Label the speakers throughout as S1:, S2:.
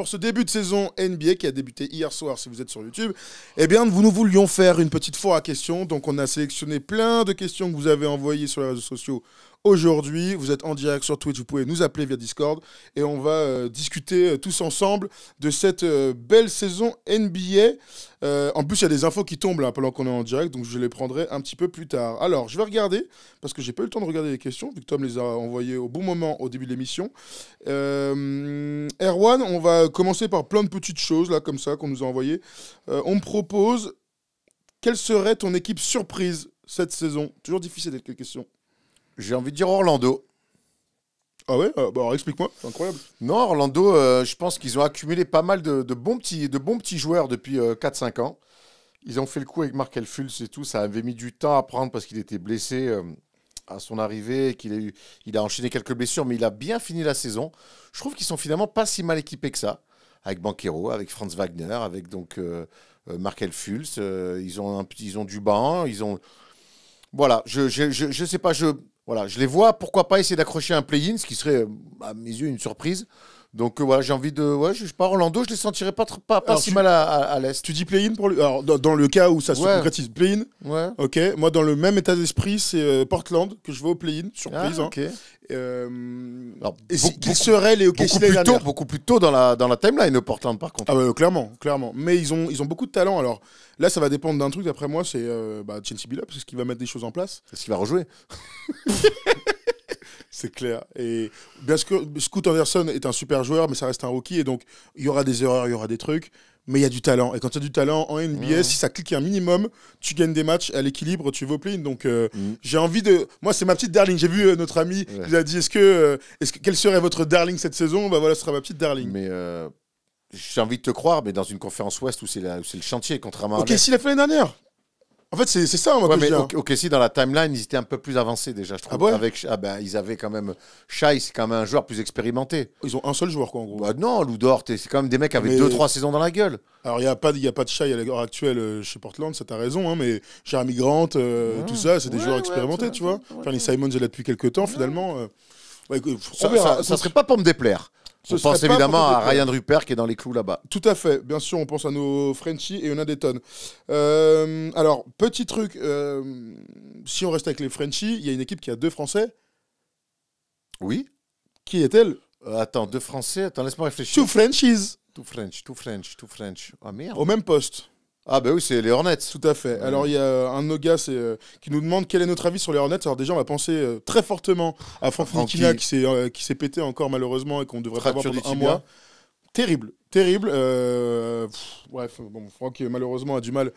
S1: pour ce début de saison NBA qui a débuté hier soir si vous êtes sur YouTube. Eh bien, nous, nous voulions faire une petite fois à questions. Donc, on a sélectionné plein de questions que vous avez envoyées sur les réseaux sociaux aujourd'hui. Vous êtes en direct sur Twitch, vous pouvez nous appeler via Discord et on va euh, discuter euh, tous ensemble de cette euh, belle saison NBA. en plus, il y a des infos qui tombent là pendant qu'on est en direct, donc je les prendrai un petit peu plus tard. Alors, je vais regarder parce que j'ai pas eu le temps de regarder les questions vu que Tom les a envoyées au bon moment au début de l'émission. Erwan, on va commencer par plein de petites choses là comme ça qu'on nous a envoyées. on me propose quelle serait ton équipe surprise cette saison Toujours difficile d'être question. questions. J'ai envie de dire Orlando. Ah ouais euh, bah, Explique-moi, c'est incroyable. Non, Orlando,
S2: euh, je pense qu'ils ont accumulé pas mal de, bons, petits, de bons petits joueurs depuis 4-5 euh, ans. Ils ont fait le coup avec Markel Fulz et tout. Ça avait mis du temps à prendre parce qu'il était blessé à son arrivée, qu'il a, eu, il a enchaîné quelques blessures, mais il a bien fini la saison. Je trouve qu'ils sont finalement pas si mal équipés que ça. Avec Banquero, avec Franz Wagner, avec donc Markel Fulz. ils, ont ils ont du banc, ils ont... Voilà, je sais pas, je voilà, je les vois, pourquoi pas essayer d'accrocher un play-in, ce qui serait, à mes yeux, une surprise. Donc euh, voilà, j'ai envie de. Ouais, je sais pas, Orlando, je les sentirais pas,
S1: pas, pas si mal à, l'Est. Tu dis play-in pour lui Alors, dans, le cas où ça se concrétise, play-in. Ouais. Ok. Moi, dans le même état d'esprit, c'est euh, Portland que je vais au play-in, surprise. Ah, hein. ok. Qui euh... Alors, les OKC beaucoup plus tôt, Beaucoup plus tôt dans la, dans la timeline, Portland, par contre. Ah, bah, clairement, clairement. Mais ils ont, ils ont beaucoup de talent. Alors là, ça va dépendre d'un truc, d'après moi, c'est euh, bah, Chelsea parce qu'il va mettre des choses en place. Est-ce qu'il va rejouer C'est clair. Et bien sûr, Scoot Anderson est un super joueur, mais ça reste un rookie. Et donc, il y aura des erreurs, il y aura des trucs, mais il y a du talent. Et quand tu as du talent en NBA, si ça clique un minimum, tu gagnes des matchs à l'équilibre, tu vas Donc, euh, mm. j'ai envie de. Moi, c'est ma petite darling. J'ai vu euh, notre ami il a dit est-ce que, euh, est que, serait votre darling cette saison Bah voilà, ce sera ma petite darling. Mais j'ai envie de te croire, mais dans une conférence ouest où c'est le chantier, contrairement à. Ok, si la fin dernière en fait, c'est ça. Moi, ouais, ok,
S2: si dans la timeline, ils étaient un peu plus avancés déjà, je trouve. Ah Avec, ah ben, ils avaient quand même. Shai, c'est quand même un joueur plus expérimenté. Ils ont un seul joueur, quoi, en gros. Bah non, Loudort, c'est quand même des mecs avec 2-3
S1: saisons dans la gueule. Alors, il n'y a, pas, y a pas de Shai à l'heure actuelle euh, chez Portland, ça t'as raison, hein, mais Jeremy Grant, euh, tout ça, c'est des joueurs expérimentés, tu vois. Enfin, les Simons, est là depuis quelques temps, finalement. Euh, ça, ça, ça, serait
S2: pas pour me déplaire on pense évidemment à Ryan Rupert qui est dans les clous là-bas.
S1: Tout à fait, bien sûr, on pense à nos Frenchies et on a des tonnes. Euh, alors, petit truc, euh, si on reste avec les Frenchies, il y a une équipe qui a deux Français. Oui. Qui est-elle euh, Attends, deux Français, attends, laisse-moi réfléchir. Two Frenchies.
S2: Two French, two French, two French. oh, merde.
S1: Au même poste. Ah bah oui, c'est les Hornets. Tout à fait. Alors il y a euh, un de gars euh, qui nous demande quel est notre avis sur les Hornets. Alors déjà, on va penser euh, très fortement à Franck Nikina qui s'est pété encore malheureusement et qu'on devrait pas avoir pendant un mois. Terrible, terrible. bref, Franck malheureusement a du mal.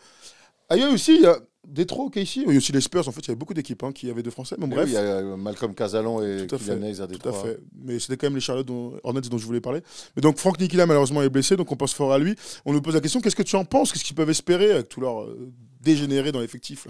S1: Ailleurs aussi, il y a Détro, ici. il y a aussi les Spurs, en fait, il y avait beaucoup d'équipes hein, qui avaient deux Français. Mais eh bref. il y a euh, Malcolm Casalon et Kylian à Tout à fait. Mais c'était quand même les Charlotte dont, Hornets dont je voulais parler. Mais donc, Franck Nikila, malheureusement, est blessé, donc on pense fort à lui. On nous pose la question qu'est-ce que tu en penses Qu'est-ce qu'ils peuvent espérer avec tout leur euh, dégénérer dans l'effectif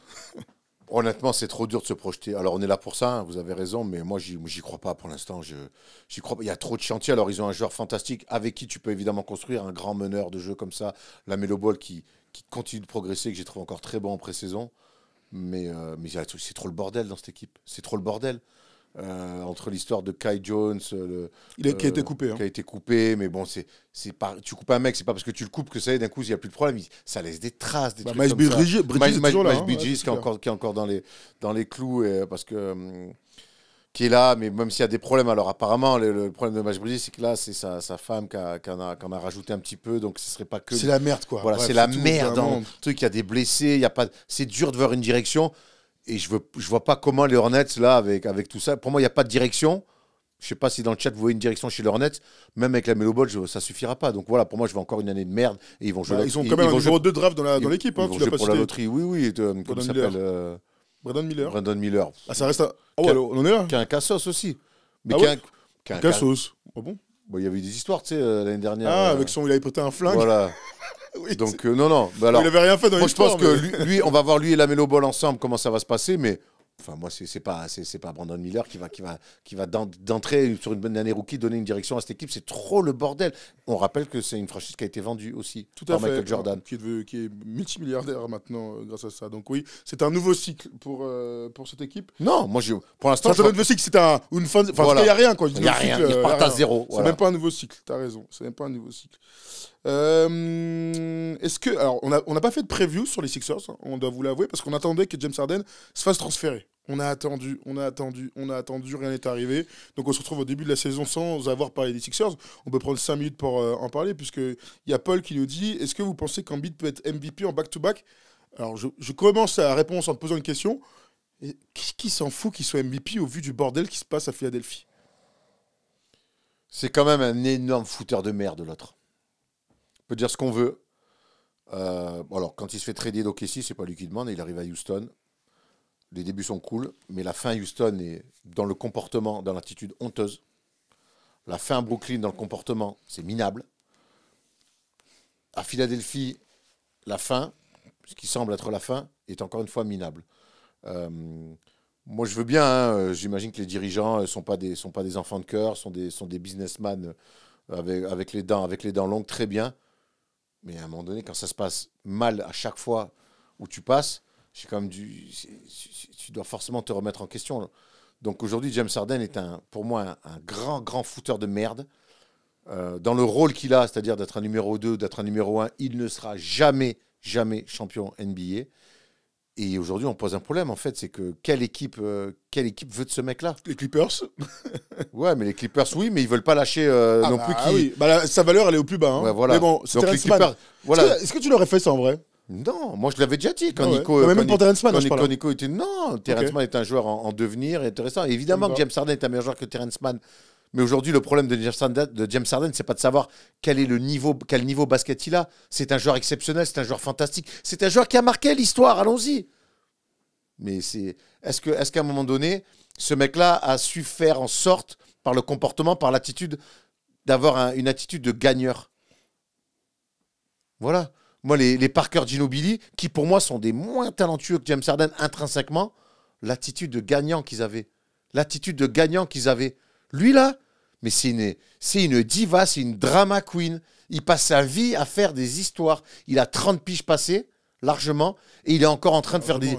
S2: Honnêtement, c'est trop dur de se projeter. Alors, on est là pour ça, hein, vous avez raison, mais moi, j'y crois pas pour l'instant. J'y crois Il y a trop de chantiers. Alors, ils ont un joueur fantastique avec qui tu peux évidemment construire un grand meneur de jeu comme ça, la Melo qui, qui continue de progresser, que j'ai trouvé encore très bon en pré-saison. Mais, euh, mais c'est trop le bordel dans cette équipe. C'est trop le bordel. Euh, entre l'histoire de Kai Jones, euh, il qui a été coupé, hein. qui a été coupé, mais bon, c'est c'est tu coupes un mec, c'est pas parce que tu le coupes que ça y est d'un coup il y a plus de problème, ça laisse des traces, des bah, trucs qui, est encore, qui est encore dans les dans les clous parce que hum, qui est là, mais même s'il y a des problèmes, alors apparemment, le, problème de Majbouli, c'est que là, c'est sa, sa, femme qui a, en a, rajouté un petit peu, donc ce serait pas que. C'est la merde, quoi. Voilà, c'est la merde. Dans hein. truc, il y a des blessés, il y a pas. C'est dur de voir une direction, et je veux, je vois pas comment les Hornets là, avec, avec tout ça. Pour moi, il n'y a pas de direction. Je sais pas si dans le chat vous voyez une direction chez les Hornets, même avec la Melo Ball, ça suffira pas. Donc voilà, pour moi, je vais encore une année de merde et ils vont jouer. Bah, la... Ils ont quand même un numéro deux draft dans l'équipe. Hein, ils vont pour la loterie, oui, oui. Euh, comme s'appelle hein. euh, Brandon Miller. Brandon Miller. Ah, ça reste un. Oh, ouais, on en est là. Qui a un cassos aussi. Mais ah
S1: qui, un... Cassos. Ah bon
S2: Bon, il y avait des histoires, tu sais, euh, l'année dernière. Ah, euh, avec son, il avait
S1: prêté un flingue. Voilà.
S2: Donc, euh, non, non. Bah, alors, il avait rien fait dans Moi, je pense que lui, on va voir lui et la Mélo Ball ensemble, comment ça va se passer, mais Enfin, moi, c'est pas, c'est pas Brandon Miller qui va, qui va, qui va d'entrée sur une bonne année rookie donner une direction à cette équipe. C'est trop le bordel. On rappelle que c'est une franchise qui a été vendue aussi Tout à par fait, Michael Jordan,
S1: qui est, qui est multimilliardaire maintenant euh, grâce à ça. Donc oui, c'est un nouveau cycle pour euh, pour cette équipe. Non, moi je, pour l'instant, je nouveau cycle, c'est un une Enfin, il n'y a rien quoi. Il n'y a rien. il euh, part à zéro. Voilà. C'est même pas un nouveau cycle. Tu as raison. C'est même pas un nouveau cycle. Est-ce que alors on n'a on pas fait de preview sur les Sixers, hein, on doit vous l'avouer, parce qu'on attendait que James Harden se fasse transférer. On a attendu, on a attendu, on a attendu, rien n'est arrivé. Donc on se retrouve au début de la saison sans avoir parlé des Sixers. On peut prendre 5 minutes pour euh, en parler, puisqu'il y a Paul qui nous dit Est-ce que vous pensez qu'Ambit peut être MVP en back-to-back Alors je, commence à réponse en posant une question. qui, s'en fout qu'il soit MVP au vu du bordel qui se passe à Philadelphie
S2: C'est quand même un énorme fouteur de merde, l'autre. On peut dire ce qu'on veut. Euh, alors, quand il se fait trader d'OKC, c'est pas lui qui demande, il arrive à Houston les débuts sont cool, mais la fin Houston est dans le comportement, dans l'attitude honteuse. La fin Brooklyn dans le comportement, c'est minable. À Philadelphie, la fin, ce qui semble être la fin, est encore une fois minable. Euh, moi, je veux bien, hein, euh, j'imagine que les dirigeants ne euh, sont, pas des, sont pas des enfants de cœur, sont des, sont des businessmen avec, les dents, avec les dents longues, très bien. Mais à un moment donné, quand ça se passe mal à chaque fois où tu passes, tu dois forcément te remettre en question. Donc aujourd'hui, James Harden est un, pour moi un, grand, grand fouteur de merde. Euh, dans le rôle qu'il a, c'est-à-dire d'être un numéro 2, d'être un numéro 1, il ne sera jamais, jamais champion NBA. Et aujourd'hui, on pose un problème, en fait, c'est que quelle équipe, euh, quelle équipe veut de ce mec-là Les Clippers. ouais, mais les Clippers, oui, mais ils veulent pas lâcher euh, ah non bah plus. Ah Qui...
S1: Bah, sa valeur, elle est au plus bas. Hein. Mais bon, c'est Clippers... voilà. Est-ce que, que tu l'aurais fait ça en vrai
S2: non, moi je l'avais déjà dit quand Nico. même pour Terence Mann, était non, Terence Mann est un joueur en, devenir intéressant. Évidemment que James Harden est un meilleur joueur que Terence Mann. Mais aujourd'hui, le problème de James Harden, de James c'est pas de savoir quel est le niveau, quel niveau basket il a. C'est un joueur exceptionnel, c'est un joueur fantastique, c'est un joueur qui a marqué l'histoire. Allons-y. Mais c'est, est-ce que, est-ce qu'à un moment donné, ce mec-là a su faire en sorte, par le comportement, par l'attitude, d'avoir une attitude de gagneur. Voilà. Moi, les, les Parker Ginobili, qui pour moi sont des moins talentueux que James Harden intrinsèquement, l'attitude de gagnant qu'ils avaient. L'attitude de gagnant qu'ils avaient. Lui, là, mais c'est une, c'est une diva, c'est une drama queen. Il passe sa vie à faire des histoires. Il a 30 piges passées, largement, et il est encore en train de faire des,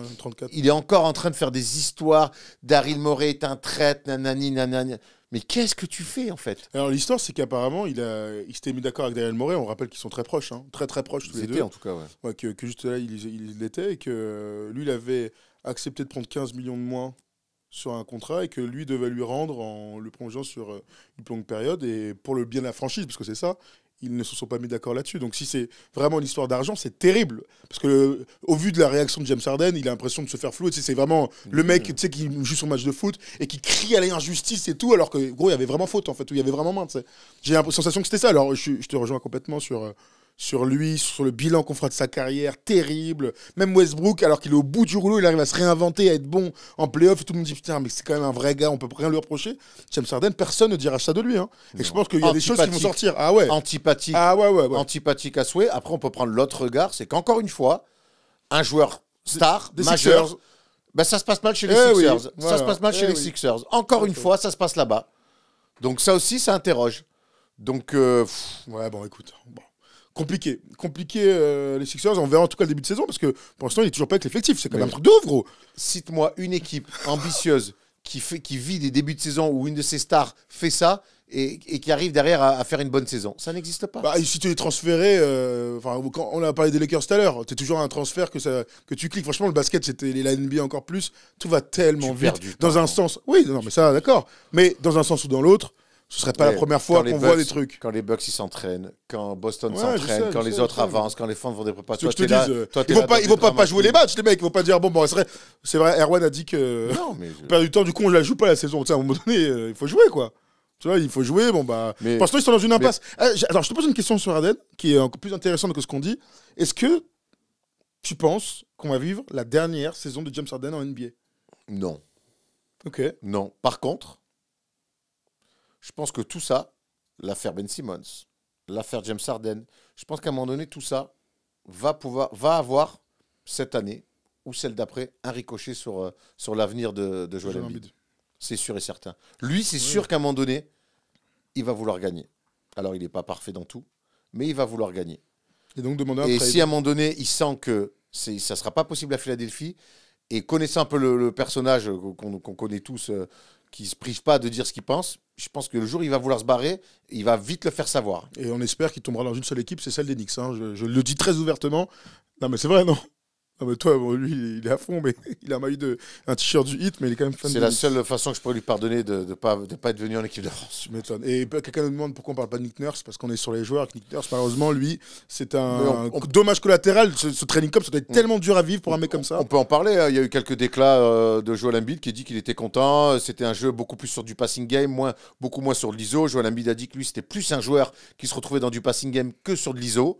S2: il est encore en train de faire des histoires.
S1: Daryl Morey est un traître, nanani, nanani. Mais qu'est-ce que tu fais en fait Alors l'histoire, c'est qu'apparemment, il, a... il s'était mis d'accord avec Daniel Moret. On rappelle qu'ils sont très proches, hein. très très proches tous les deux. en tout cas, que, que, juste là, il l'était et que euh, lui, il avait accepté de prendre 15 millions de moins sur un contrat et que lui devait lui rendre en le prolongeant sur euh, une longue période et pour le bien de la franchise, parce que c'est ça, ils ne se sont pas mis d'accord là-dessus. Donc si c'est vraiment une histoire d'argent, c'est terrible. Parce que euh, au vu de la réaction de James Harden, il a l'impression de se faire flouer. c'est vraiment le mm. mec qui joue son match de foot et qui crie à l'injustice et tout, alors que gros, il y avait vraiment faute en fait, il y avait vraiment main. J'ai la sensation que c'était ça. Alors je, te rejoins complètement sur... Euh, sur lui, sur le bilan qu'on fera de sa carrière, terrible. Même Westbrook, alors qu'il est au bout du rouleau, il arrive à se réinventer, à être bon en playoff. tout le monde dit putain, mais c'est quand même un vrai gars, on peut rien lui reprocher. James Harden, personne ne dira ça de lui. Hein. Et je pense qu'il y a des choses qui vont sortir. Ah
S2: ouais. Antipathique. Ah ouais, ouais, Antipathique à souhait. Après, on peut prendre l'autre regard, c'est qu'encore une fois, un joueur star, des, Sixers. Ben, ça se passe mal chez les eh Sixers. Ça se passe mal eh chez les Sixers. Encore une fois, ça se passe là-bas. Donc ça aussi, ça interroge. Donc,
S1: euh, ouais, bon, écoute. Bon compliqué. Compliqué euh, les Sixers, on verra en tout cas le début de saison parce que pour l'instant, il n'est toujours pas avec l'effectif. C'est quand même un truc Cite-moi une équipe ambitieuse
S2: qui, fait, qui vit des débuts de saison où une de ses stars fait ça. Et, qui arrive derrière à, faire une bonne saison. Ça n'existe pas. Bah, si tu
S1: es transféré, euh, quand on a parlé des Lakers tout à l'heure, tu toujours un transfert que, ça, que tu cliques. Franchement, le basket, c'était la NBA encore plus. Tout va tellement vite. Dans un sens. Oui, non, mais ça, d'accord. Mais dans un sens ou dans l'autre, ce serait pas la première fois qu'on voit des trucs.
S2: Quand les Bucks s'entraînent, quand Boston s'entraîne, quand les autres avancent, quand les fans euh, vont des préparations. Toi, vont pas, ils vont pas, jouer les
S1: matchs, les mecs. Ils vont pas dire bon, bon, c'est vrai. Erwan a dit que euh, non, mais du temps. Du coup, on la joue pas la saison. à un moment donné, euh, il faut jouer quoi. Tu vois, il faut jouer. Bon bah, mais... ils sont dans une impasse. Ah, alors, je te pose une question sur Arden qui est encore plus intéressante que ce qu'on dit. Est-ce que tu penses qu'on va vivre la dernière saison de James Arden en NBA Non. Ok. Non. Par contre, je pense que tout ça, l'affaire Ben
S2: Simmons, l'affaire James Harden, je pense qu'à un moment donné, tout ça va, pouvoir, va avoir cette année ou celle d'après un ricochet sur, euh, sur l'avenir de, de, Joel Embiid. C'est sûr et certain. Lui, c'est sûr qu'à un moment donné, il va vouloir gagner. Alors, il n'est pas parfait dans tout, mais il va vouloir gagner.
S1: Et donc demander Et si à un
S2: moment donné, il sent que ça ne sera pas possible à Philadelphie, et connaissant un peu le, personnage qu'on connaît tous, euh, qui se prive pas de dire ce qu'il pense. Je pense que le jour où il va vouloir se barrer, il va vite le
S1: faire savoir. Et on espère qu'il tombera dans une seule équipe, c'est celle des Knicks. Hein. je le dis très ouvertement. Non, mais c'est vrai, non ah mais toi, lui, il est à fond, mais il a maillot de un t-shirt du hit, mais il est quand même fan. C'est la
S2: seule façon que je pourrais lui pardonner de ne pas, de pas être venu en équipe de France.
S1: m'étonne. Et bah, quelqu'un nous demande pourquoi on parle pas de Nick Nurse, parce qu'on est sur les joueurs. Nick Nurse, malheureusement, lui, c'est un, dommage collatéral. Ce, training camp, ça doit être mm. tellement dur à vivre pour un mec comme ça. On
S2: peut en parler. Hein. Il y a eu quelques déclats euh, de Joel Embiid qui dit qu'il était content. C'était un jeu beaucoup plus sur du passing game, moins, beaucoup moins sur de l'ISO. Joel Embiid a dit que lui, c'était plus un joueur qui se retrouvait dans du passing game que sur de l'ISO.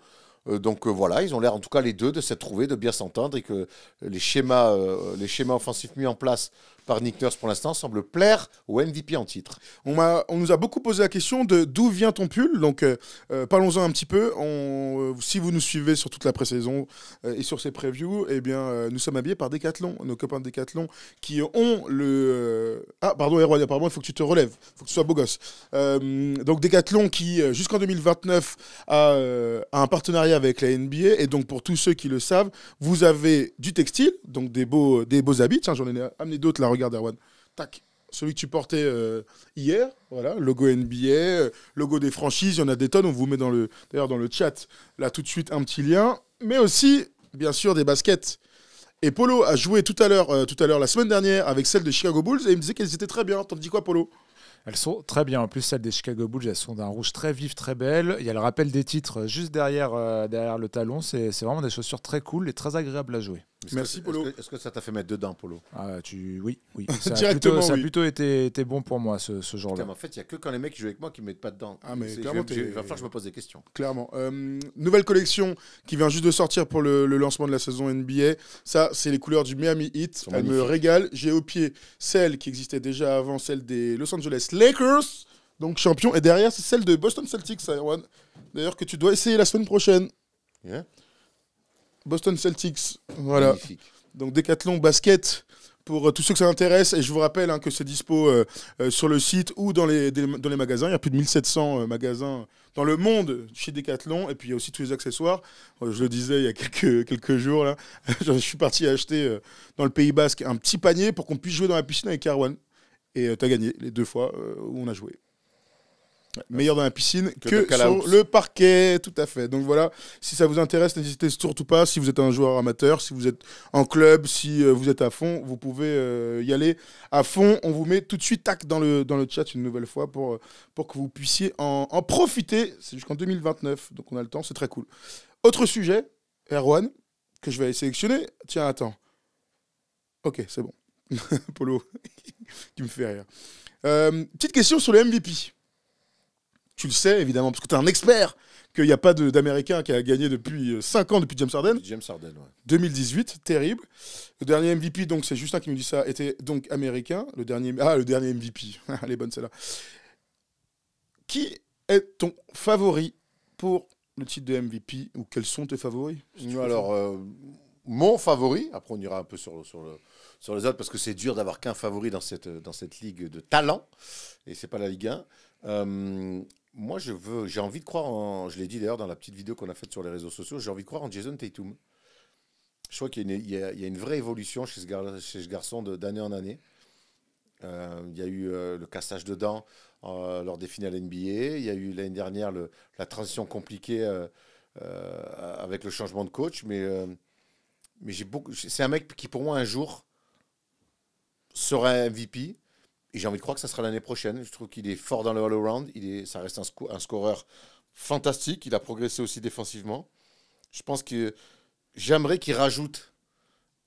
S2: Euh, donc euh, voilà, ils ont l'air en tout cas les deux de s'être trouvés, de bien s'entendre et que les schémas, euh, les schémas offensifs mis en place par Nick Nurse pour
S1: l'instant semble plaire au MVP en titre. On, on nous a beaucoup posé la question de d'où vient ton pull, donc euh, euh, parlons-en un petit peu. Euh, si vous nous suivez sur toute la pré-saison et sur ces previews, eh bien, nous sommes habillés par Decathlon, nos copains de Decathlon qui ont le... Ah, pardon, Héroïne, apparemment, il faut que tu te relèves, il faut que tu sois beau gosse. donc Decathlon qui, jusqu'en 2029, a, un partenariat avec la NBA, et donc pour tous ceux qui le savent, vous avez du textile, donc des beaux, des beaux habits, tiens, j'en ai amené d'autres là regarde Erwan, tac, celui que tu portais euh, hier, voilà, logo NBA, euh, logo des franchises, il y en a des tonnes, on vous met dans le, d'ailleurs dans le chat, là tout de suite un petit lien, mais aussi, bien sûr, des baskets. Et Polo a joué tout à l'heure, euh, tout à l'heure la semaine dernière avec celle des Chicago Bulls et il me disait qu'elles étaient très bien. T'en dis quoi, Polo elles sont très bien. En plus, celles des Chicago Bulls, elles sont d'un rouge très vif, très belle. Il y a le rappel des titres juste derrière, derrière le talon. C'est vraiment des chaussures très cool et très agréables à jouer. Merci,
S2: Polo. Est-ce que, ça t'a fait mettre dedans, Polo ah, tu... Oui, oui. Ça oui. Ça a plutôt
S1: été, bon pour moi, ce, ce genre-là. En
S2: fait, il n'y a que quand les mecs jouent avec moi qui ne mettent pas dedans. Ah, mais clairement, il va falloir que je me pose des questions.
S1: Clairement. Euh, nouvelle collection qui vient juste de sortir pour le, lancement de la saison NBA. Ça, c'est les couleurs du Miami Heat. Elle me régale. J'ai au pied celle qui existait déjà avant, celle des Los Angeles Lakers, donc champion. Et derrière, c'est celle de Boston Celtics, D'ailleurs, que tu dois essayer la semaine prochaine. Boston Celtics. Voilà. Donc Décathlon Basket pour euh, tous ceux que ça intéresse. Et je vous rappelle hein, que c'est dispo euh, euh, sur le site ou dans les, les magasins. Il y a plus de 1700 magasins dans le monde chez Decathlon. Et puis il y a aussi tous les accessoires. je le disais il y a quelques, quelques jours. Là. je suis parti acheter dans le Pays Basque un petit panier pour qu'on puisse jouer dans la piscine avec Carwan. Et tu as gagné les deux fois où on a joué meilleur dans la piscine que, le sur le parquet, tout à fait. Donc voilà, si ça vous intéresse, n'hésitez surtout pas. Si vous êtes un joueur amateur, si vous êtes en club, si euh, vous êtes à fond, vous pouvez euh, y aller à fond. On vous met tout de suite tac dans le, dans le chat une nouvelle fois pour, euh, pour que vous puissiez en, en profiter. C'est jusqu'en 2029, donc on a le temps, c'est très cool. Autre sujet, Erwan, que je vais aller sélectionner. Tiens, attends. Ok, c'est bon. Polo, tu me fait rire. petite question sur le MVP tu le sais évidemment, parce que tu es un expert, qu'il n'y a pas d'Américain qui a gagné depuis 5 euh, ans, depuis James Harden. James Harden, ouais. 2018, terrible. Le dernier MVP, donc c'est Justin qui nous dit ça, était donc américain. Le dernier, ah, le dernier MVP. Elle est bonne celle-là. Qui est ton favori pour le titre de MVP ou quels sont tes favoris Alors,
S2: euh, mon favori, après on ira un peu sur, sur, le, sur les autres parce que c'est dur d'avoir qu'un favori dans cette, dans cette ligue de talent et c'est pas la Ligue 1 moi, je veux, j'ai envie de croire en. Je l'ai dit d'ailleurs dans la petite vidéo qu'on a faite sur les réseaux sociaux. J'ai envie de croire en Jason Tatum. Je crois qu'il y, a une vraie évolution chez ce, chez ce garçon d'année en année. Euh, il y a eu euh, le cassage de dents euh, lors des finales NBA. Il y a eu l'année dernière la transition compliquée avec le changement de coach. Mais, mais j'ai beaucoup. C'est un mec qui pour moi un jour sera MVP et j'ai envie de croire que ça sera l'année prochaine. Je trouve qu'il est fort dans le all-around. Ça reste un, un scoreur fantastique. Il a progressé aussi défensivement. Je pense que j'aimerais qu'il rajoute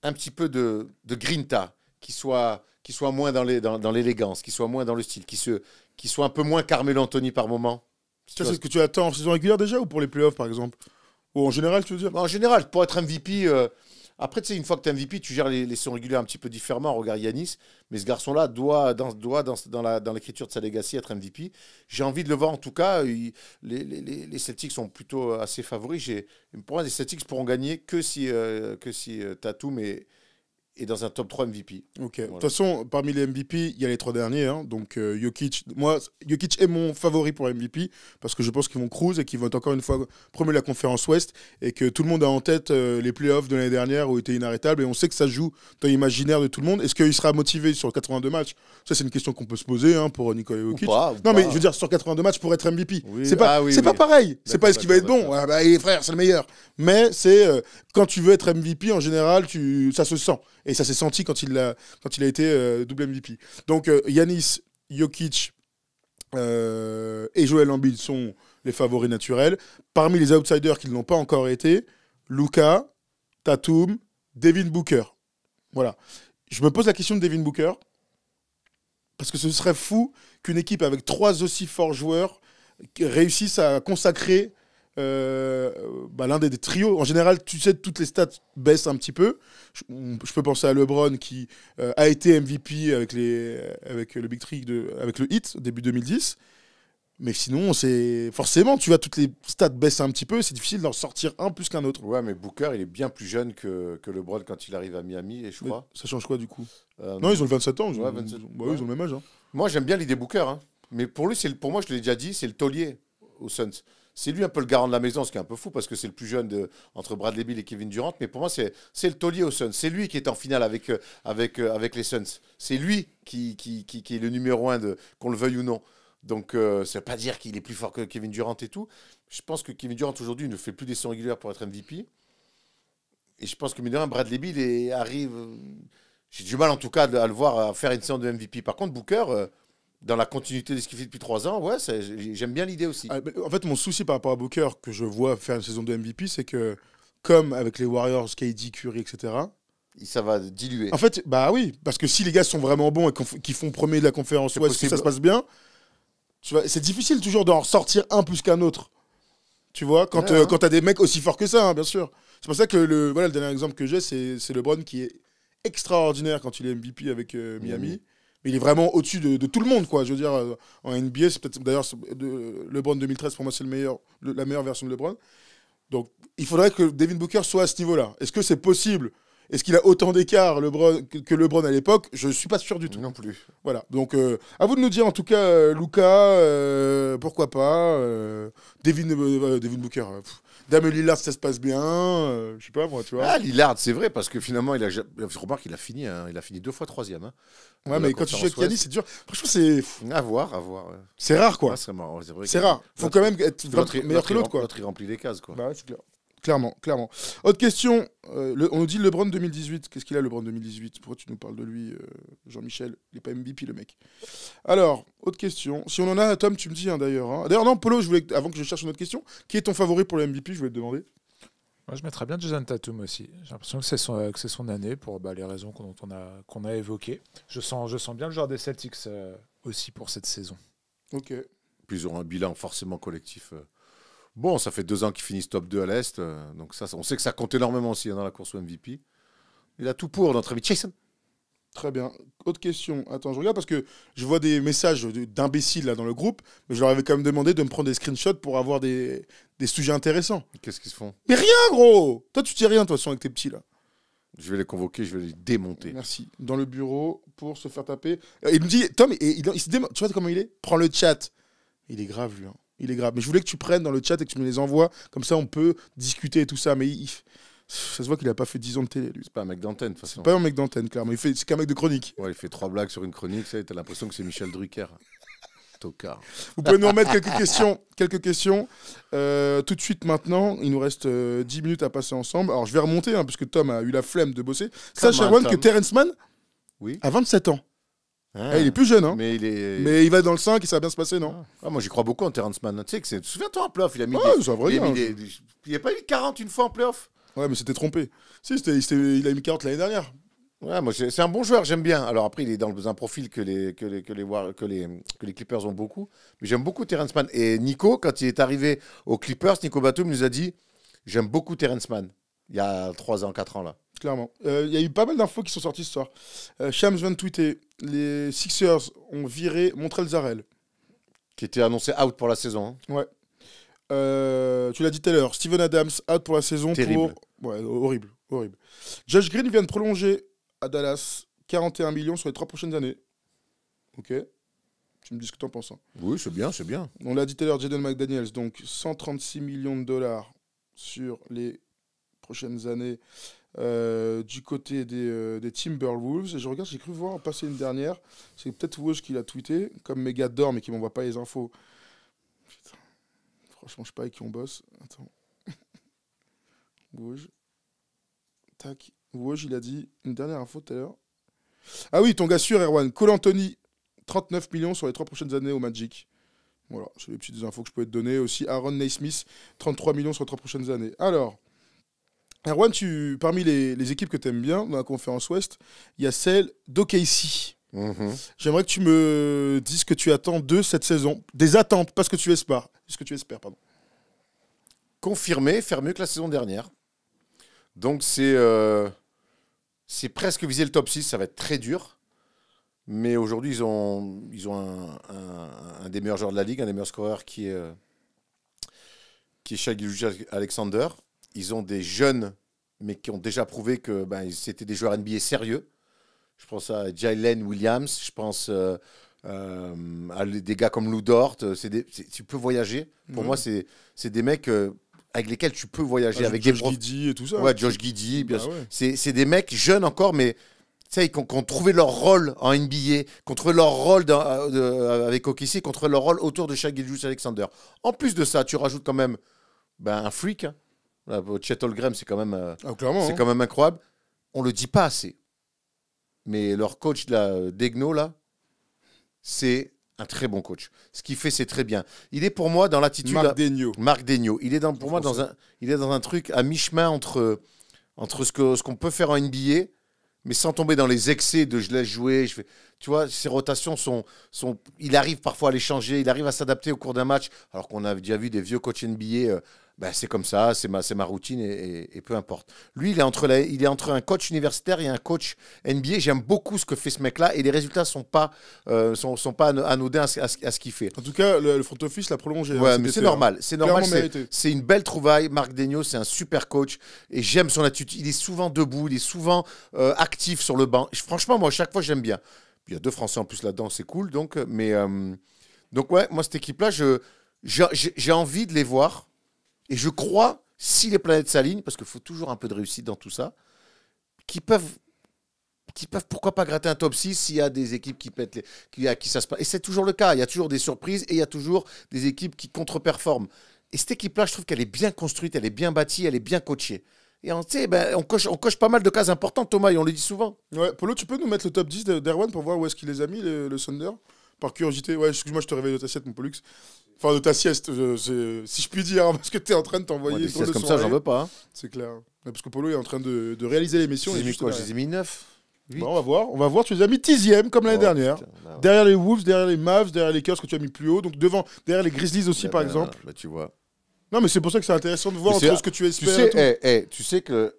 S2: un petit peu de, de grinta, qu'il soit, soit moins dans l'élégance, dans, dans qu'il soit moins dans le style, qu'il soit un peu moins Carmelo Anthony par moment.
S1: C'est ce que tu attends en saison régulière déjà ou pour les playoffs par exemple Ou en général, tu veux dire En général, pour être MVP, euh,
S2: après, tu une fois que tu es MVP, tu gères les, les sons réguliers un petit peu différemment. Regarde Yanis, mais ce garçon-là doit, dans, doit dans, dans l'écriture de sa legacy, être MVP. J'ai envie de le voir en tout cas. les, Celtics sont plutôt assez favoris. Pour moi, les Celtics pourront gagner que si, euh, que si euh, et dans un top 3 MVP. Ok. De toute façon,
S1: parmi les MVP, il y a les trois derniers. Hein. Donc, euh, Jokic, moi, Jokic est mon favori pour MVP parce que je pense qu'ils vont cruise et qu'ils vont encore une fois premier la conférence Ouest et que tout le monde a en tête euh, les playoffs de l'année dernière où il était inarrêtable et on sait que ça joue dans l'imaginaire de tout le monde. Est-ce qu'il sera motivé sur 82 matchs Ça, c'est une question qu'on peut se poser hein, pour Nikola Jokic. pas, non, mais je veux dire, sur 82 matchs pour être MVP, c'est pas, ah, oui, pas pareil. C'est pas est-ce qu'il va être bon. Ah, bah, frère, c'est le meilleur. Mais c'est euh, quand tu veux être MVP, en général, tu, ça se sent. Et ça s'est senti quand il a, quand il a été euh, double MVP. Donc euh, Yanis, Jokic euh, et Joel Embiid sont les favoris naturels. Parmi les outsiders qui ne l'ont pas encore été, Luca, Tatum, Devin Booker. Voilà. Je me pose la question de Devin Booker. Parce que ce serait fou qu'une équipe avec trois aussi forts joueurs réussisse à consacrer euh, bah, l'un des, trios. En général, tu sais, toutes les stats baissent un petit peu. Je, peux penser à LeBron qui euh, a été MVP avec, les, avec le Big Trick, avec le Hit début 2010. Mais sinon, c'est forcément, tu vois, toutes les stats baissent un petit peu, c'est difficile d'en sortir un plus qu'un autre. Ouais, mais Booker, il est bien plus jeune que, LeBron quand il arrive à Miami, et je crois. ça change quoi du coup euh, non, ils ont le 27 ans. ouais, 27... Bah, ils ont le même âge.
S2: Hein. Moi, j'aime bien l'idée Booker, hein. mais pour lui, c'est pour moi, je l'ai déjà dit, c'est le taulier Au Suns. C'est lui un peu le garant de la maison, ce qui est un peu fou parce que c'est le plus jeune entre Bradley Bill et Kevin Durant. Mais pour moi, c'est le taulier au Suns. C'est lui qui est en finale avec, euh, avec, euh, avec les Suns. C'est lui qui, qui, est le numéro un, qu'on le veuille ou non. Donc, c'est euh, ça ne veut pas dire qu'il est plus fort que Kevin Durant et tout. Je pense que Kevin Durant aujourd'hui ne fait plus des séances régulières pour être MVP. Et je pense que, mine Bradley Bill arrive. J'ai du mal en tout cas à le voir à faire une séance de MVP.
S1: Par contre, Booker, dans la continuité de ce
S2: qu'il fait depuis trois ans, ouais, j'aime bien l'idée aussi. Ah,
S1: en fait, mon souci par rapport à Booker, que je vois faire une saison de MVP, c'est que, comme avec les Warriors, KD, Curry, etc.,
S2: ça va diluer. En
S1: fait, bah oui, parce que si les gars sont vraiment bons et qu'ils font premier de la conférence ouais, si ça se passe bien, c'est difficile toujours d'en ressortir un plus qu'un autre. Tu vois, quand, euh, tu as des mecs aussi forts que ça, hein, bien sûr. C'est pour ça que le, voilà, le dernier exemple que j'ai, c'est LeBron qui est extraordinaire quand il est MVP avec euh, Miami il est vraiment au-dessus de, tout le monde, quoi. Je veux dire, euh, en NBA, c'est peut-être d'ailleurs LeBron 2013, pour moi, c'est le meilleur, la meilleure version de LeBron. Donc, il faudrait que Devin Booker soit à ce niveau-là. Est-ce que c'est possible Est-ce qu'il a autant d'écart que, LeBron à l'époque Je ne suis pas sûr du tout. Non plus. Voilà. Donc, euh, à vous de nous dire, en tout cas, Lucas, euh, Luca, pourquoi pas Devin, Devin, Booker. Damien Lillard, ça se passe bien. Euh, je sais pas moi, tu vois. Ah, Lillard,
S2: c'est vrai, parce que finalement, il a, je euh, remarque qu'il a, fini, hein, il a fini deux fois troisième. Hein.
S1: ouais, mais quand tu joues avec Yannis, c'est dur. Franchement, c'est. À voir, à voir. C'est rare, quoi. c'est rare. C'est rare. Faut quand même être meilleur que l'autre, quoi. L'autre, il remplit les cases, quoi. Bah ouais, c'est clair. Clairement, clairement. Autre question, euh, on nous dit LeBron 2018. Qu'est-ce qu'il a LeBron 2018 Pourquoi tu nous parles de lui, euh, Jean-Michel Il n'est pas MVP le mec. Alors, autre question. Si on en a, Tom, tu me dis hein, d'ailleurs. Hein. D'ailleurs, non, Polo, je voulais, avant que je cherche une autre question, qui est ton favori pour le MVP Je voulais te demander. Moi, je mettrais bien Jason Tatum aussi. J'ai l'impression que c'est son, euh, année pour bah, les raisons dont on a, qu'on a évoquées. Je sens, je sens bien le joueur des Celtics aussi pour cette saison. Ok.
S2: Puis ils auront un bilan forcément collectif Bon, ça fait deux ans qu'ils finissent top 2 à l'Est. Euh, donc ça, on sait que ça compte énormément aussi hein, dans la course au
S1: MVP. Il a tout pour, notre ami Jason. Très bien. Autre question. Attends, je regarde parce que je vois des messages d'imbéciles là dans le groupe, mais je leur avais quand même demandé de me prendre des screenshots pour avoir des, des sujets intéressants. Qu'est-ce qu'ils se font Mais rien, gros Toi, tu dis rien, de toute façon, avec tes petits là.
S2: Je vais les convoquer, je vais les démonter.
S1: Merci. Dans le bureau pour se faire taper. Euh, il me dit, Tom, et il, se tu vois comment il est Prends le chat. Il est grave, lui. hein. Il est grave. Mais je voulais que tu prennes dans le chat et que tu me les envoies. Comme ça, on peut discuter et tout ça. Mais ça se voit qu'il n'a pas fait 10 ans de télé, lui. C'est pas un mec d'antenne, de façon. pas un mec d'antenne, clairement. Il fait... C'est qu'un mec de chronique. il fait trois blagues sur une chronique. Ça, as l'impression que c'est Michel Drucker. Tocard. Vous pouvez nous remettre quelques questions. Quelques questions. Euh, tout de suite maintenant, il nous reste 10 euh, minutes à passer ensemble. Alors je vais remonter, hein, parce puisque Tom a eu la flemme de bosser. Sache, Erwan, que Terence Mann, oui. à 27 ans, ah. Eh, il est plus jeune, hein. mais, il est... mais il va dans le 5 et ça va bien se passer, non ah. Ah, Moi, j'y crois beaucoup en Terrence Mann. Tu sais Souviens-toi en playoff, il a mis. il, a pas eu 40 une fois en playoff. Ouais, mais c'était trompé. Si,
S2: c'était... il a mis 40 l'année dernière. Ouais, moi, c'est un bon joueur, j'aime bien. Alors après, il est dans un profil que les, que que que les, que les Clippers ont beaucoup. Mais j'aime beaucoup Terrence Mann. Et Nico, quand il est arrivé aux Clippers, Nico Batum nous a dit J'aime beaucoup Terrence Mann il y a 3 ans, 4 ans
S1: là. Clairement. Il euh, y a eu pas mal d'infos qui sont sorties ce soir. Euh, vient de tweeter les Sixers ont viré Montrell Zarel.
S2: Qui était annoncé out pour la saison.
S1: Hein. Ouais. Euh, tu l'as dit tout à l'heure, Steven Adams out pour la saison. Terrible. Ouais, horrible, horrible. Josh Green vient de prolonger à Dallas 41 millions sur les 3 prochaines années. Ok. Tu me dis ce que t'en penses. Hein.
S2: Oui, c'est bien, c'est bien.
S1: On l'a dit tout à l'heure, Jaden McDaniels, donc 136 millions de dollars sur les prochaines années euh, du côté des, euh, des, Timberwolves. Et je regarde, j'ai cru voir passer une dernière. C'est peut-être Woj qui l'a tweeté, comme gars d'or mais qui m'envoie pas les infos. Franchement, je sais pas avec qui on bosse. Attends. Woj. Tac. Woj, il a dit une dernière info tout à l'heure. Ah oui, ton gars sûr, Erwan. Cole Anthony, 39 millions sur les trois prochaines années au Magic. Voilà, c'est les petites infos que je peux te donner. Aussi, Aaron Naismith, 33 millions sur les trois prochaines années. Alors, Erwan, tu, parmi les, équipes que tu aimes bien dans la conférence Ouest, il y a celle d'OKC. Mhm. J'aimerais que tu me dises ce que tu attends de cette saison, des attentes, parce que tu espères. Ce que tu espères pardon. Confirmer, faire mieux que la saison dernière.
S2: Donc c'est euh, presque viser le top 6, ça va être très dur. Mais aujourd'hui, ils ont, ils ont un, des meilleurs joueurs de la ligue, un des meilleurs scoreurs qui est, euh, qui est Shaggy Alexander. Ils ont des jeunes, mais qui ont déjà prouvé que ben, c'était des joueurs NBA sérieux. Je pense à Jalen Williams, je pense euh, euh, à des gars comme Lou Dort. Euh, tu peux voyager. Pour mhm. moi, c'est des mecs avec lesquels tu peux voyager. Ah, avec Josh Guidi et tout ça. Ouais, Josh Giddy. Bah c'est des mecs jeunes encore, mais qui ont, trouvé leur rôle en NBA, qui ont trouvé leur rôle avec OKC, qui ont trouvé leur rôle autour de Shaq Gilgeous Alexander. En plus de ça, tu rajoutes quand même ben, un freak. Hein. Euh, Chet c'est quand même, euh, ah, c'est hein. quand même incroyable. On le dit pas assez. Mais leur coach la Degno là, c'est un très bon coach. Ce qu'il fait, c'est très bien. Il est pour moi dans l'attitude. Marc Marc Degno. Il est dans, pour moi dans un, il est dans un truc à mi-chemin entre entre ce que ce qu'on peut faire en NBA, mais sans tomber dans les excès de je laisse jouer. Je fais... Tu vois, ses rotations sont, sont. Il arrive parfois à les changer, il arrive à s'adapter au cours d'un match. Alors qu'on a déjà vu des vieux coachs NBA, euh, c'est comme ça, c'est ma, ma routine et, peu importe. Lui, il est, entre il est entre un coach universitaire et un coach NBA. J'aime beaucoup ce que fait ce mec-là et les résultats ne sont, pas euh, sont, pas anodins à, à ce qu'il fait. En tout cas, le, front office l'a prolongé. Hein, hein. c'est normal. C'est normal. C'est une belle trouvaille. Marc Degno, c'est un super coach et j'aime son attitude. Il est souvent debout, il est souvent euh, actif sur le banc. Franchement, moi, à chaque fois, j'aime bien. Il y a deux Français en plus là-dedans, c'est cool. Donc, euh, mais, euh, donc ouais, moi, cette équipe-là, j'ai envie de les voir. Et je crois, si les planètes s'alignent, parce qu'il faut toujours un peu de réussite dans tout ça, qu'ils peuvent qui peuvent pourquoi pas gratter un top 6 s'il y a des équipes qui pètent les, qui, a qui ça se passe. Et c'est toujours le cas, il y a toujours des surprises et il y a toujours des équipes qui contre-performent. Et cette équipe-là, je trouve qu'elle est bien construite, elle est bien bâtie, elle est bien coachée.
S1: Et on, ben, on, coche, on coche pas mal de cases importantes, Thomas, et on le dit souvent. Ouais, Polo, tu peux nous mettre le top 10 d'Erwan pour voir où est-ce qu'il les a mis, le, Sonder Thunder Par curiosité. Ouais, excuse-moi, je te réveille de ta sieste, mon Pollux. Enfin, de ta sieste, si je puis dire, hein, parce que tu es en train de t'envoyer. Ouais, comme ça, j'en veux pas. Hein. C'est clair. parce que Polo est en train de, de réaliser l'émission. J'ai mis quoi J'ai mis 9. on va voir, on va voir. Tu les as mis dixième comme l'année oh, dernière. Bah derrière les Wolves, derrière les Mavs, derrière les Curses, que tu as mis plus haut, donc devant, derrière les Grizzlies aussi bah par bah, exemple. tu vois. Non, mais c'est pour ça que c'est intéressant de voir entre ce que tu espères. Tu sais,
S2: eh, eh, tu sais que.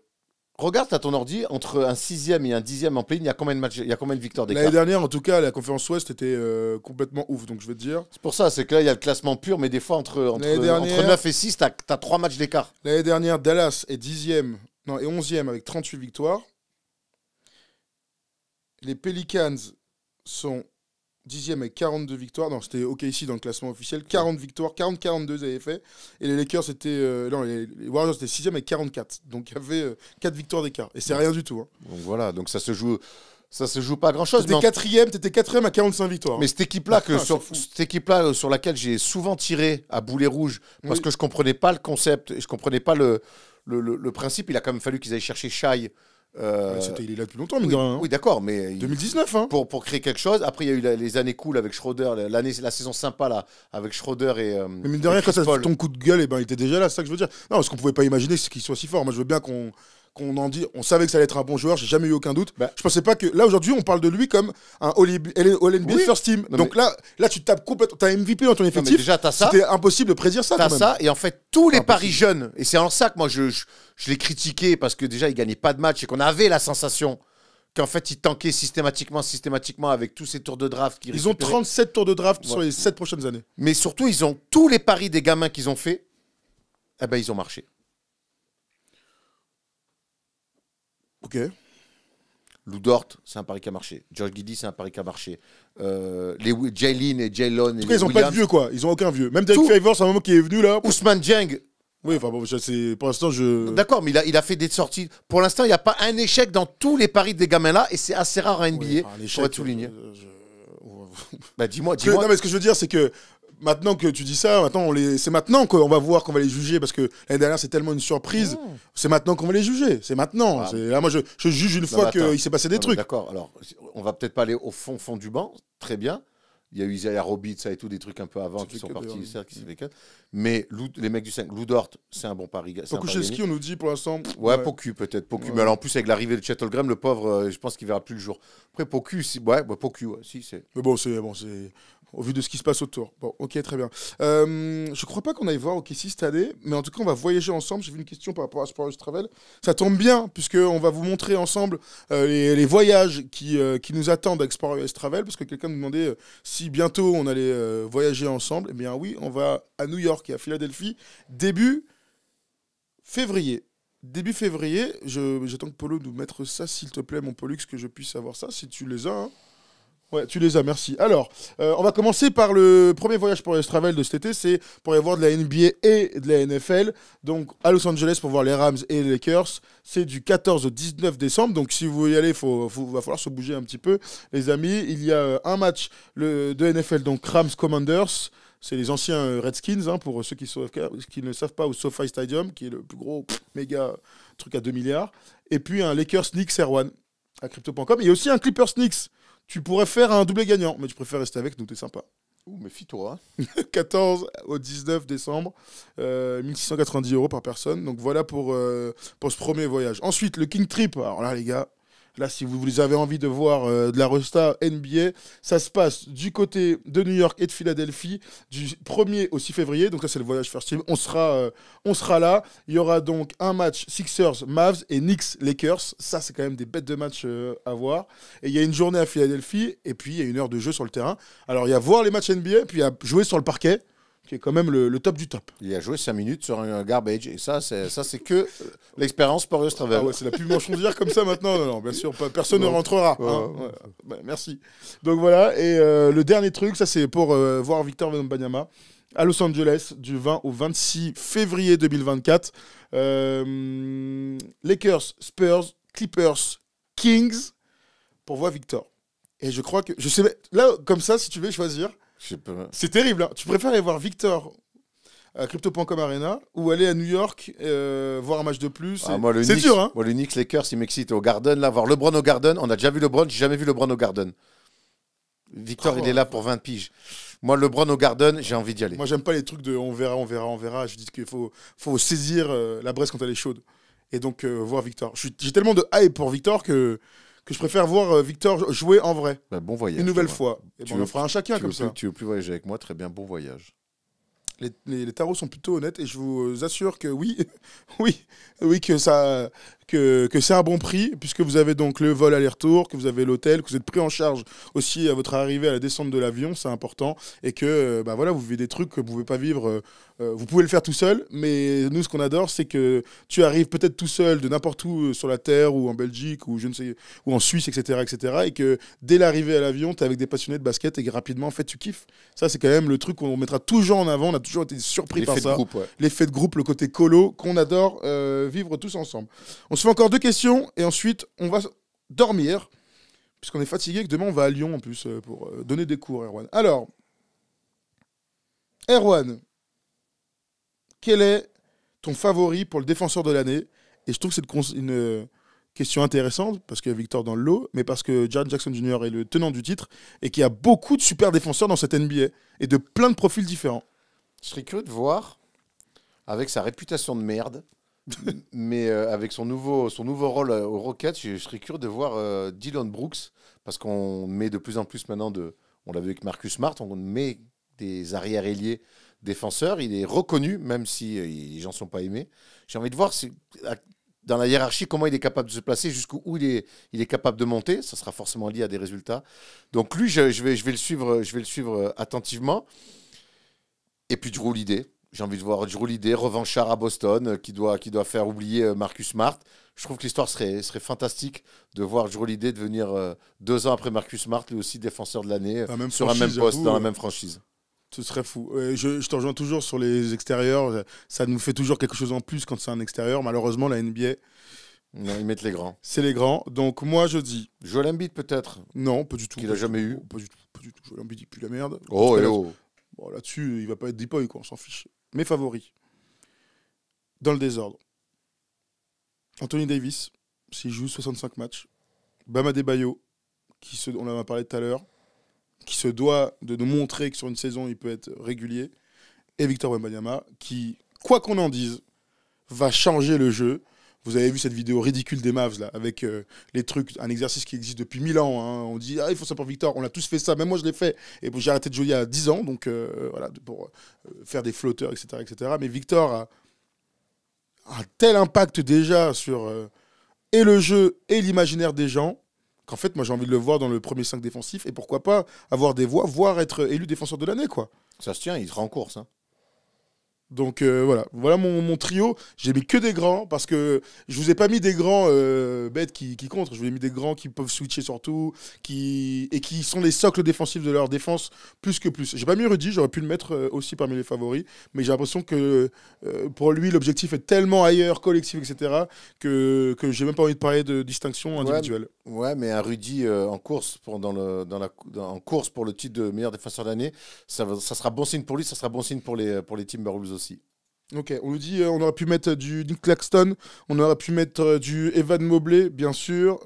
S2: Regarde, à ton ordi, entre un sixième et un dixième en play il y a combien de matchs, il y a combien de victoires d'écart L'année
S1: dernière, en tout cas, la conférence Ouest était euh, complètement ouf, donc je vais te dire. C'est
S2: pour ça, c'est que là, il y a le classement pur, mais des fois, entre, entre, 9
S1: et 6, tu as 3 matchs d'écart. L'année dernière, Dallas est dixième, non, et onzième avec 38 victoires. Les Pelicans sont 10e avec 42 victoires. Non, c'était OK ici dans le classement officiel. 40 victoires, 40-42 avaient fait. Et les Lakers c'était... Euh, non, les, Warriors c'était 6e avec 44. Donc il y avait 4 euh, victoires d'écart. Et c'est rien du
S2: tout. Hein. Donc voilà, donc ça se joue. Ça se joue pas grand chose. Tu quatrième,
S1: t'étais quatrième à 45 victoires. Hein. Mais cette équipe-là, ah, que ah, sur,
S2: cette équipe -là euh, sur laquelle j'ai souvent tiré à boulet rouge, parce que je comprenais pas le concept, je comprenais pas le, le, principe, il a quand même fallu qu'ils aillent chercher Shai euh, il est là depuis longtemps, mais oui, hein. oui d'accord, mais 2019, hein. Pour, pour créer quelque chose. Après, il y a eu les années cool avec Schroeder, l'année, la saison sympa là avec Schroeder et. Euh, mais mine de rien, quand ça, ton coup de
S1: gueule, et eh ben, il était déjà là, c'est ça que je veux dire. Non, ce qu'on pouvait pas imaginer qu'il soit si fort. Moi, je veux bien qu'on qu'on en dit, on savait que ça allait être un bon joueur, j'ai jamais eu aucun doute. Bah. Je pensais pas que là aujourd'hui on parle de lui comme un All-NBA First Team. Donc là, là tu tapes complètement, as MVP dans ton effectif. déjà t'as ça. C'était impossible de prédire ça. T'as ça et
S2: en fait tous les paris jeunes et c'est en ça que moi je, je, je l'ai critiqué parce que déjà il gagnait pas de match et qu'on avait la sensation qu'en fait, ils tankaient systématiquement, systématiquement avec tous ces tours de draft. Ils, ont 37 tours de draft sur les 7
S1: prochaines années. Mais surtout, ils ont
S2: tous les paris des gamins qu'ils ont fait, eh ben, ils ont marché. Ok. Lou Dort, c'est un pari qui a marché. George Giddy, c'est un pari qui a marché. Euh, et Jaylon, ils n'ont pas de vieux,
S1: quoi. Ils n'ont aucun vieux. Même Derek Favors, c'est un moment qui est venu, là. Ousmane Djang. Oui, enfin, bon, c'est, pour l'instant, je. D'accord, mais il a, fait des sorties. Pour l'instant, il n'y a pas un échec dans tous les paris des gamins-là, et c'est assez rare à NBA. pour dis-moi, dis-moi. Non, mais ce que je veux dire, c'est que maintenant que tu dis ça, maintenant on les, c'est maintenant qu'on va voir qu'on va les juger parce que l'année dernière c'est tellement une surprise. Ah. C'est maintenant qu'on va les juger. C'est maintenant. Ah. Là, moi, je, je, juge une fois qu'il s'est passé des trucs. D'accord.
S2: Alors, on va peut-être pas aller au fond fond du banc. Très bien. Il y a eu Isaiah Robitz et tout, des trucs un peu avant qui sont partis, qui mm. Mais Lou, les mecs du 5, Dort, c'est un bon pari. qui on nous dit pour l'instant. Ouais, Poku peut-être. Poku. Mais alors, en plus, avec
S1: l'arrivée de Chettlegram, le pauvre, euh, je pense qu'il verra plus le jour. Après, Poku, bah, si, ouais, Poku, ouais, c'est. Mais bon, c'est. Bon, au vu de ce qui se passe autour. Bon, ok, très bien. Euh, je crois pas qu'on aille voir OKC cette année, mais en tout cas, on va voyager ensemble. J'ai vu une question par rapport à Sport Travel. Ça tombe bien, puisqu'on va vous montrer ensemble euh, les, voyages euh, qui, nous attendent avec Sport US Travel, parce que quelqu'un nous demandait euh, si bientôt on allait voyager ensemble. Eh bien oui, on va à New York et à Philadelphie, début février début février. J'attends que Polo nous mette ça, s'il te plaît, mon Polux, que je puisse avoir ça, si tu les as. Hein. Ouais, tu les as, merci. Alors, euh, on va commencer par le premier voyage pour les Travel de cet été, c'est pour aller voir de la NBA et de la NFL. Donc, à Los Angeles pour voir les Rams et les Lakers, c'est du 14 au 19 décembre. Donc, si vous voulez y aller, il va falloir se bouger un petit peu, les amis. Il y a euh, un match le, de NFL, donc Rams Commanders. C'est les anciens euh, Redskins, hein, pour ceux qui, ne savent pas, au SoFi Stadium, qui est le plus gros méga truc à 2 milliards. Et puis un Lakers Knicks Erwan à crypto.com. Il y a aussi un Clippers Knicks tu pourrais faire un doublé gagnant, mais tu préfères rester avec nous, t'es sympa.
S2: Ouh, mais toi
S1: hein. 14 au 19 décembre, 1690 euh, euros par personne. Donc voilà pour, euh, pour ce premier voyage. Ensuite, le King Trip. Alors là, les gars, Là, si vous avez envie de voir euh, de la resta NBA, ça se passe du côté de New York et de Philadelphie du 1er au 6 février. Donc, ça, c'est le voyage first team. On sera, euh, on sera là. Il y aura donc un match Sixers-Mavs et Knicks-Lakers. Ça, c'est quand même des bêtes de matchs euh, à voir. Et il y a une journée à Philadelphie et puis il y a une heure de jeu sur le terrain. Alors, il y a voir les matchs NBA, puis il y a jouer sur le parquet qui est quand même le, top du top. Il a joué
S2: 5 minutes sur un garbage, et ça, c'est, ça, c'est que euh, l'expérience Porius Travel. Ah ouais, c'est la plus de dire comme
S1: ça maintenant. Non, non, bien sûr, personne ne rentrera. Hein. Bah, merci. Donc voilà, et euh, le dernier truc, ça c'est pour euh, voir Victor Banyama à Los Angeles du 20 au 26 février 2024. Lakers, Spurs, Clippers, Kings pour voir Victor. Et je crois que, je sais, là, comme ça, si tu veux choisir, c'est terrible. Hein. Tu préfères aller voir Victor à Crypto.com Arena ou aller à New York euh, voir un match de plus ah, C'est dur. Hein.
S2: moi, l'unique Knicks Lakers, il m'excite au Garden. Là, voir le au Garden. On a déjà vu LeBron. J'ai jamais vu le au Garden. Victor, il est là pour 20 piges. Moi, le au Garden, j'ai envie d'y aller. Moi, j'aime
S1: pas les trucs de on verra, on verra, on verra. Je dis qu'il faut, faut saisir euh, la braise quand elle est chaude. Et donc, euh, voir Victor. J'ai tellement de hype pour Victor que que je préfère voir euh, Victor jouer en vrai. Bah, bon voyage. Une nouvelle fois. tu veux, fera un chacun comme ça. tu
S2: veux plus voyager avec moi Très bien, bon voyage.
S1: les, tarots sont plutôt honnêtes et je vous euh, assure que oui, oui, oui que ça, que, c'est un bon prix, puisque vous avez donc le vol aller-retour, que vous avez l'hôtel, que vous êtes pris en charge aussi à votre arrivée à la descente de l'avion, c'est important, et que euh, bah voilà, vous vivez des trucs que vous ne pouvez pas vivre. Euh, euh, vous pouvez le faire tout seul, mais nous, ce qu'on adore, c'est que tu arrives peut-être tout seul de n'importe où sur la Terre ou en Belgique ou je ne sais ou en Suisse, etc., etc., et que dès l'arrivée à l'avion, tu es avec des passionnés de basket et rapidement, en fait, tu kiffes. Ça, c'est quand même le truc qu'on mettra toujours en avant. On a toujours été surpris par ça. L'effet de groupe, le côté colo qu'on adore vivre tous ensemble. On se fait encore deux questions et ensuite on va dormir puisqu'on est fatigué que demain on va à Lyon en plus euh, pour euh, donner des cours, Erwan. Alors, Erwan, quel est ton favori pour le défenseur de l'année Et je trouve que c'est une euh, question intéressante parce qu'il y a Victor dans le lot, mais parce que John Jackson Jr. est le tenant du titre et qu'il y a beaucoup de super défenseurs dans cette NBA et de plein de profils différents. Je serais curieux de voir,
S2: avec sa réputation de merde, mais euh, avec son nouveau, son nouveau rôle euh, au Rocket, je, serais curieux de voir euh, Dylan Brooks, parce qu'on met de plus en plus maintenant de. On l'a vu avec Marcus Smart, on met des arrière-ailiers défenseurs. Il est reconnu, même si les gens ne sont pas aimés. J'ai envie de voir si, dans la hiérarchie comment il est capable de se placer, jusqu'où il est, il est capable de monter. Ça sera forcément lié à des résultats. Donc lui, je, vais, je, vais, le suivre, je vais le suivre attentivement. Et puis Drew l'idée j'ai envie de voir Drew Holiday, revanchard à Boston, euh, qui doit, qui doit faire oublier euh, Marcus Smart. Je trouve que l'histoire serait, serait fantastique de voir Drew Holiday devenir, euh, deux ans après Marcus Smart, lui aussi défenseur de l'année, sur un même poste, dans la même franchise.
S1: Ce serait fou. je, je te rejoins toujours sur les extérieurs. Ça nous fait toujours quelque chose en plus quand c'est un extérieur. Malheureusement, la NBA. ils mettent les grands. C'est les grands. Donc moi, je dis. Joel Embiid peut-être Non, pas du tout. Qu'il n'a jamais eu. Pas du tout. Pas du tout. Joel Embiid, la merde. Oh, et eh oh. Bon, là-dessus, il va pas être deep quoi, on s'en fiche mes favoris, dans le désordre. Anthony Davis, s'il joue 65 matchs. Bama Bayo, qui on en a parlé tout à l'heure, qui se doit de nous montrer que sur une saison, il peut être régulier. Et Victor Wembanyama, qui, quoi qu'on en dise, va changer le jeu vous avez vu cette vidéo ridicule des Mavs, avec euh, les trucs, un exercice qui existe depuis 1000 ans. Hein. On dit, ah, il faut ça pour Victor. On a tous fait ça, même moi, je l'ai fait. Et bon, j'ai arrêté de jouer il y a 10 ans, donc euh, voilà, pour euh, faire des flotteurs, etc., etc. Mais Victor a un tel impact déjà sur et le jeu et l'imaginaire des gens qu'en fait, moi, j'ai envie de le voir dans le premier 5 défensif et pourquoi pas avoir des voix, voire être élu défenseur de l'année, quoi. Ça se tient, il sera en course. Hein. Donc euh, voilà, voilà mon, trio. J'ai mis que des grands parce que je vous ai pas mis des grands euh, bêtes qui, qui contre. Je vous ai mis des grands qui peuvent switcher surtout, qui et qui sont les socles défensifs de leur défense plus que plus. J'ai pas mis Rudy, j'aurais pu le mettre euh, aussi parmi les favoris, mais j'ai l'impression que pour lui l'objectif est tellement ailleurs, collectif, etc. que que j'ai même pas envie de parler de distinction individuelle.
S2: Ouais, mais un Rudy en course pour, le en course pour le titre de meilleur défenseur d'année ça, sera bon signe pour lui, ça sera bon signe pour les pour les Timberwolves aussi.
S1: Ok, on nous dit euh, on aurait pu mettre euh, du Nick Claxton, on aurait pu mettre euh, du Evan Mobley, bien sûr.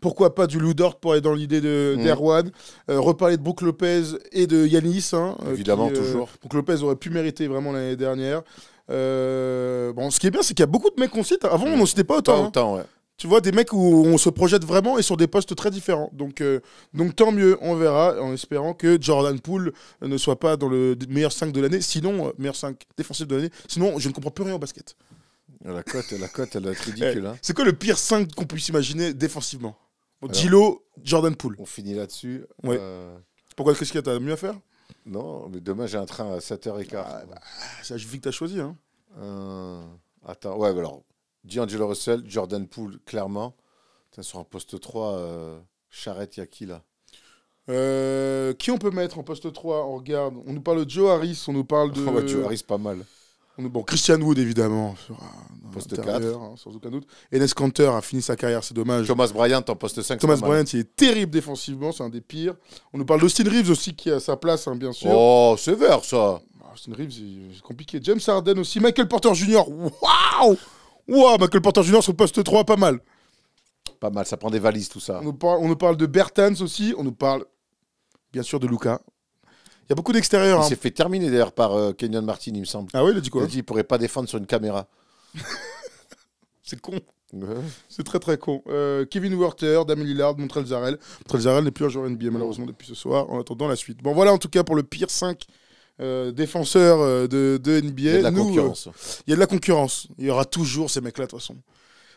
S1: pourquoi pas du Lou Dort pour aller dans l'idée mhm. d'Erwan. De, reparler de Brook Lopez et de Yanis. Hein, Évidemment, toujours. Brook Lopez aurait pu mériter vraiment l'année dernière. bon, ce qui est bien, c'est qu'il y a beaucoup de mecs qu'on cite. Avant, on n'en citait pas autant. Hein. autant, ouais tu vois, des mecs où on se projette vraiment et sur des postes très différents. Donc, euh, donc tant mieux, on verra, en espérant que Jordan Poole euh, ne soit pas dans le meilleur 5 de l'année, sinon, euh, meilleur 5 défensif de l'année, sinon je ne comprends plus rien au basket. Ah, la cote, la cote, elle est eh, ridicule. Hein. C'est quoi le pire 5 qu'on puisse imaginer défensivement Dilo, Jordan Poole. On finit là-dessus. Pourquoi Qu'est-ce qu'il y a T'as mieux à faire Non, mais demain j'ai un train à 7h15. Ah, bah, ça, je vis que tu as choisi. Hein.
S2: Attends, ouais, alors D'Angelo Russell, Jordan Poole, clairement. sur un poste 3,
S1: euh, Charrette, il y a qui là
S2: euh, Qui on peut
S1: mettre en poste 3 On regarde. On nous parle de Joe Harris, on nous parle de. Oh, Joe Harris, pas mal. Bon, Christian Wood, évidemment, sur un, poste 4. Hein, sans aucun doute. Enes Kanter a fini sa carrière, c'est dommage. Thomas Bryant en poste 5. Thomas Bryant, il est terrible défensivement, c'est un des pires. On nous parle d'Austin Reeves aussi, qui a sa place, hein, bien sûr.
S2: Oh, sévère ça. Ah, Austin Reeves, c'est compliqué.
S1: James Harden aussi. Michael Porter Jr., waouh Ouah, Michael Porter Jr. sur le poste 3, pas mal. Pas mal, ça prend des valises tout ça. On nous parle, on nous parle de Bertans aussi, on nous parle bien sûr de Lucas.
S2: Il y a beaucoup d'extérieur. Il hein. s'est fait terminer d'ailleurs par euh, Kenyon Martin, il me semble. Ah oui, il a dit quoi Il a dit qu'il pourrait pas
S1: défendre sur une caméra. C'est con. C'est très très con. Euh, Kevin Werther, Damien Lillard, Montrell Zarel. Montrell Zarel n'est plus un joueur NBA malheureusement depuis ce soir en attendant la suite. Bon voilà en tout cas pour le pire 5 Défenseur défenseurs euh, de, NBA. Euh, il y a de la concurrence. Il y aura toujours ces mecs-là, de toute façon.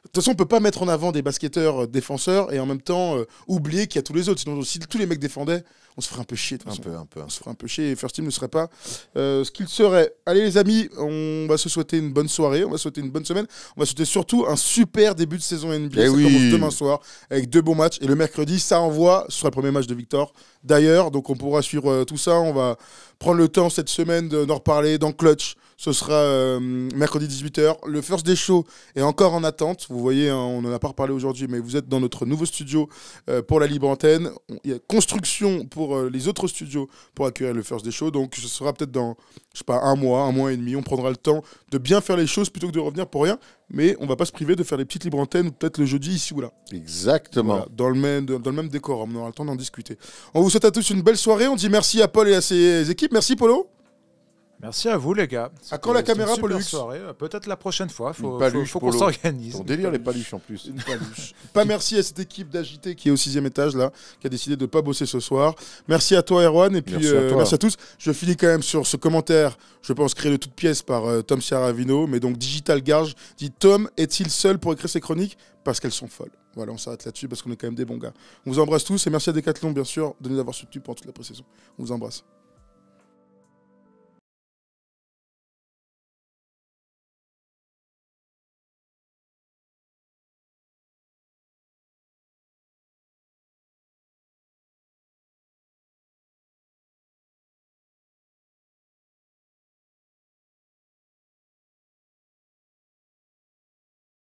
S1: De toute façon, on peut pas mettre en avant des basketteurs euh, défenseurs et en même temps euh, oublier qu'il y a tous les autres. Sinon, si tous les mecs défendaient, on se ferait un peu chier. un peu, un peu. On se ferait un peu chier et First Team ne serait pas euh, ce qu'il serait. Allez, les amis, on va se souhaiter une bonne soirée, on va souhaiter une bonne semaine, on va souhaiter surtout un super début de saison NBA. Eh ça commence demain soir avec deux bons matchs et le mercredi, ça envoie. Ce sera le premier match de Victor d'ailleurs, donc on pourra suivre tout ça. On va prendre le temps cette semaine d'en reparler dans Clutch. Ce sera euh, mercredi 18h. Le First Day Show est encore en attente. Vous voyez, hein, on n'en a pas reparlé aujourd'hui, mais vous êtes dans notre nouveau studio euh, pour la Libre Antenne. Il y a construction pour euh, les autres studios pour accueillir le First Day Show. Donc, ce sera peut-être dans, je sais pas, un mois, un mois et demi. On prendra le temps de bien faire les choses plutôt que de revenir pour rien. Mais on va pas se priver de faire les petites libres antennes, peut-être le jeudi ici ou là. Exactement. dans, le même, dans le même décor. On aura le temps d'en discuter. On vous souhaite à tous une belle soirée. On dit merci à Paul et à ses équipes. Merci, Polo. Merci à vous, les gars. À quand la caméra, pour soirée euh, Peut-être la prochaine fois. Il faut, qu'on s'organise. On délire les paluches en plus. pas merci à cette équipe d'agité qui est au sixième étage, là, qui a décidé de ne pas bosser ce soir. Merci à toi, Erwan. Et puis, euh, merci, à, tous. Je finis quand même sur ce commentaire, je pense, créé de toute pièces par euh, Tom Tom Sierravino. Mais donc, Digital Garge dit Tom est-il seul pour écrire ses chroniques Parce qu'elles sont folles. Voilà, on s'arrête là-dessus parce qu'on est quand même des bons gars. On vous embrasse tous et merci à Decathlon, bien sûr, de nous avoir soutenus pendant toute la pré-saison. On vous embrasse.